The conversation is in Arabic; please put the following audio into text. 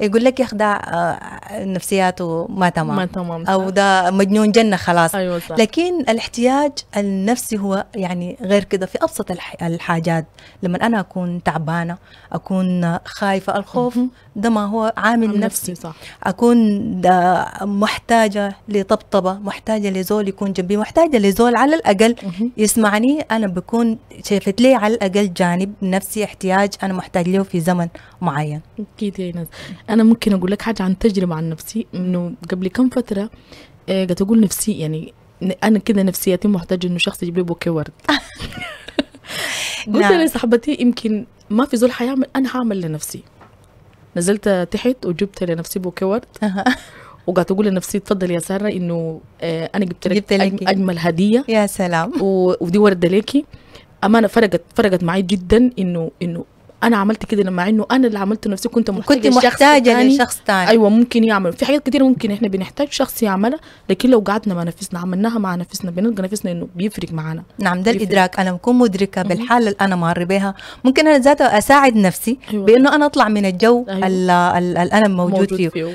يقول لك يخدع آه، نفسياته ما تمام, ما تمام او ده مجنون جنه خلاص أيوة صح. لكن الاحتياج النفسي هو يعني غير كده في ابسط الحاجات لما انا اكون تعبانه اكون خايفه الخوف ده ما هو عامل, نفسي. نفسي صح. اكون ده محتاجه لطبطبه محتاجه لزول يكون جنبي محتاجه لزول على الاقل مه. يسمعني انا بكون شايفت لي على الاقل جانب نفسي احتياج انا محتاج له في زمن معين اكيد يا ناس انا ممكن اقول لك حاجه عن تجربه عن نفسي انه قبل كم فتره آه، قلت اقول نفسي يعني انا كده نفسيتي محتاجه انه شخص يجيب لي بوكي ورد قلت لصاحبتي نعم. يمكن ما في زول حيعمل انا هعمل لنفسي نزلت تحت وجبت لنفسي بوكي ورد وقعدت اقول لنفسي تفضلي يا ساره انه آه انا جبت لك, جبت إيه؟ اجمل هديه يا سلام ودي ورده ليكي امانه فرقت فرقت معي جدا انه انه انا عملت كده لما انه انا اللي عملته نفسي كنت محتاجه كنت محتاجه تاني. لشخص يعني تاني ايوه ممكن يعمل في حاجات كتير ممكن احنا بنحتاج شخص يعملها لكن لو قعدنا مع نفسنا عملناها مع نفسنا بنلقى نفسنا انه بيفرق معانا نعم ده الادراك انا بكون مدركه بالحاله اللي انا مر بيها ممكن انا ذاته اساعد نفسي أيوة. بانه انا اطلع من الجو أيوة. اللي انا موجود, موجود فيه, فيه.